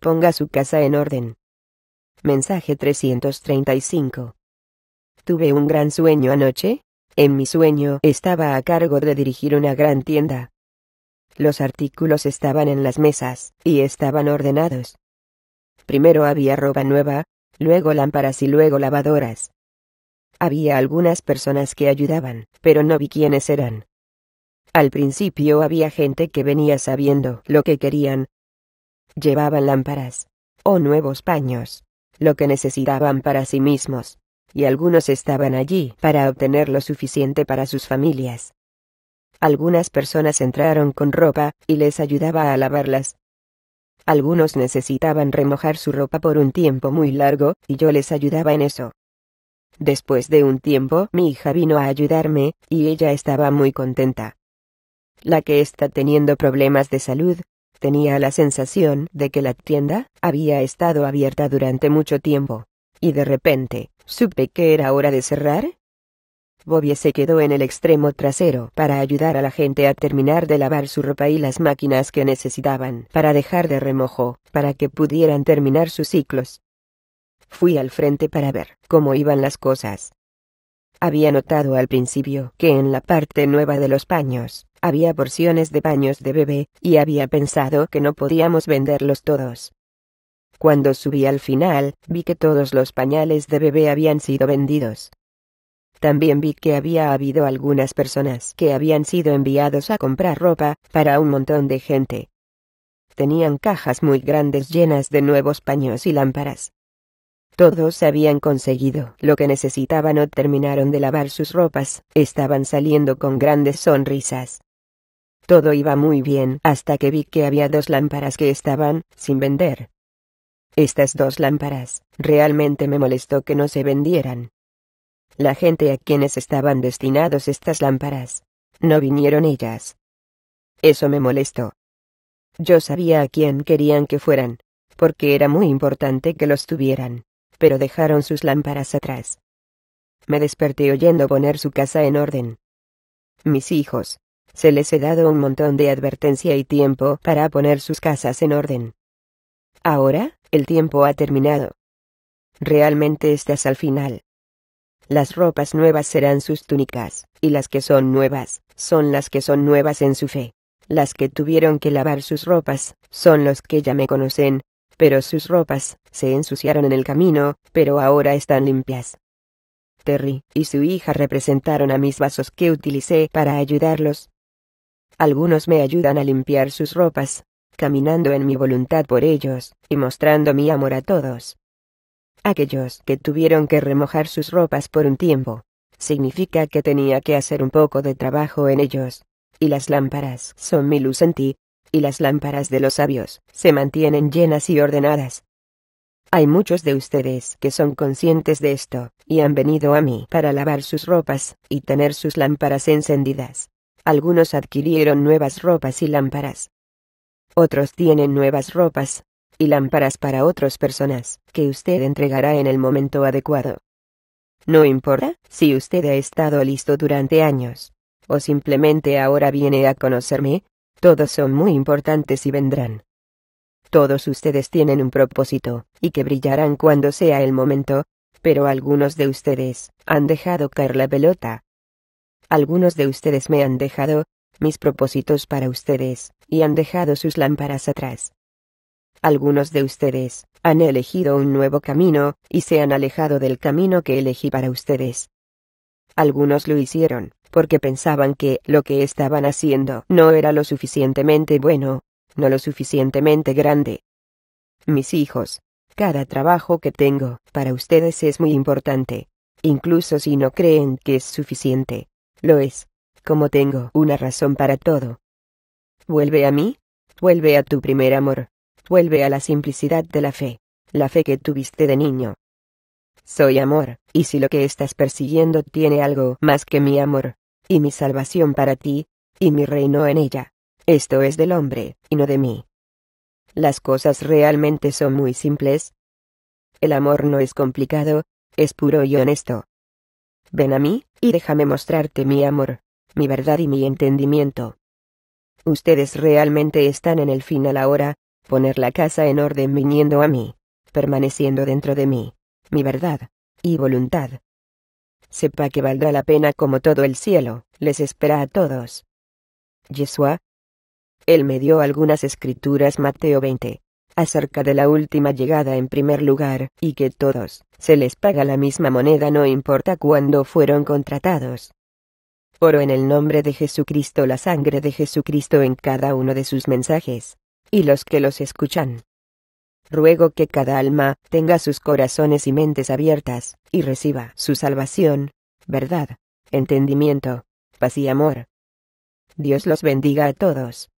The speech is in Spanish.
Ponga su casa en orden. Mensaje 335. Tuve un gran sueño anoche. En mi sueño estaba a cargo de dirigir una gran tienda. Los artículos estaban en las mesas, y estaban ordenados. Primero había ropa nueva, luego lámparas y luego lavadoras. Había algunas personas que ayudaban, pero no vi quiénes eran. Al principio había gente que venía sabiendo lo que querían, llevaban lámparas, o nuevos paños, lo que necesitaban para sí mismos, y algunos estaban allí para obtener lo suficiente para sus familias. Algunas personas entraron con ropa, y les ayudaba a lavarlas. Algunos necesitaban remojar su ropa por un tiempo muy largo, y yo les ayudaba en eso. Después de un tiempo, mi hija vino a ayudarme, y ella estaba muy contenta. La que está teniendo problemas de salud, Tenía la sensación de que la tienda había estado abierta durante mucho tiempo. Y de repente, supe que era hora de cerrar. Bobby se quedó en el extremo trasero para ayudar a la gente a terminar de lavar su ropa y las máquinas que necesitaban para dejar de remojo, para que pudieran terminar sus ciclos. Fui al frente para ver cómo iban las cosas. Había notado al principio que en la parte nueva de los paños había porciones de paños de bebé, y había pensado que no podíamos venderlos todos. Cuando subí al final, vi que todos los pañales de bebé habían sido vendidos. También vi que había habido algunas personas que habían sido enviados a comprar ropa, para un montón de gente. Tenían cajas muy grandes llenas de nuevos paños y lámparas. Todos habían conseguido lo que necesitaban o terminaron de lavar sus ropas, estaban saliendo con grandes sonrisas. Todo iba muy bien hasta que vi que había dos lámparas que estaban sin vender. Estas dos lámparas, realmente me molestó que no se vendieran. La gente a quienes estaban destinados estas lámparas, no vinieron ellas. Eso me molestó. Yo sabía a quién querían que fueran, porque era muy importante que los tuvieran, pero dejaron sus lámparas atrás. Me desperté oyendo poner su casa en orden. Mis hijos, se les he dado un montón de advertencia y tiempo para poner sus casas en orden. Ahora, el tiempo ha terminado. Realmente estás al final. Las ropas nuevas serán sus túnicas, y las que son nuevas, son las que son nuevas en su fe. Las que tuvieron que lavar sus ropas, son los que ya me conocen, pero sus ropas, se ensuciaron en el camino, pero ahora están limpias. Terry y su hija representaron a mis vasos que utilicé para ayudarlos, algunos me ayudan a limpiar sus ropas, caminando en mi voluntad por ellos, y mostrando mi amor a todos. Aquellos que tuvieron que remojar sus ropas por un tiempo, significa que tenía que hacer un poco de trabajo en ellos, y las lámparas son mi luz en ti, y las lámparas de los sabios se mantienen llenas y ordenadas. Hay muchos de ustedes que son conscientes de esto, y han venido a mí para lavar sus ropas, y tener sus lámparas encendidas. Algunos adquirieron nuevas ropas y lámparas. Otros tienen nuevas ropas y lámparas para otras personas, que usted entregará en el momento adecuado. No importa si usted ha estado listo durante años, o simplemente ahora viene a conocerme, todos son muy importantes y vendrán. Todos ustedes tienen un propósito, y que brillarán cuando sea el momento, pero algunos de ustedes han dejado caer la pelota, algunos de ustedes me han dejado, mis propósitos para ustedes, y han dejado sus lámparas atrás. Algunos de ustedes, han elegido un nuevo camino, y se han alejado del camino que elegí para ustedes. Algunos lo hicieron, porque pensaban que lo que estaban haciendo no era lo suficientemente bueno, no lo suficientemente grande. Mis hijos, cada trabajo que tengo para ustedes es muy importante, incluso si no creen que es suficiente. Lo es, como tengo una razón para todo. Vuelve a mí, vuelve a tu primer amor, vuelve a la simplicidad de la fe, la fe que tuviste de niño. Soy amor, y si lo que estás persiguiendo tiene algo más que mi amor, y mi salvación para ti, y mi reino en ella, esto es del hombre, y no de mí. Las cosas realmente son muy simples. El amor no es complicado, es puro y honesto. Ven a mí, y déjame mostrarte mi amor, mi verdad y mi entendimiento. Ustedes realmente están en el fin a la hora, poner la casa en orden viniendo a mí, permaneciendo dentro de mí, mi verdad, y voluntad. Sepa que valdrá la pena como todo el cielo, les espera a todos. Yeshua. Él me dio algunas escrituras Mateo 20, acerca de la última llegada en primer lugar, y que todos, se les paga la misma moneda no importa cuándo fueron contratados. Oro en el nombre de Jesucristo la sangre de Jesucristo en cada uno de sus mensajes, y los que los escuchan. Ruego que cada alma tenga sus corazones y mentes abiertas, y reciba su salvación, verdad, entendimiento, paz y amor. Dios los bendiga a todos.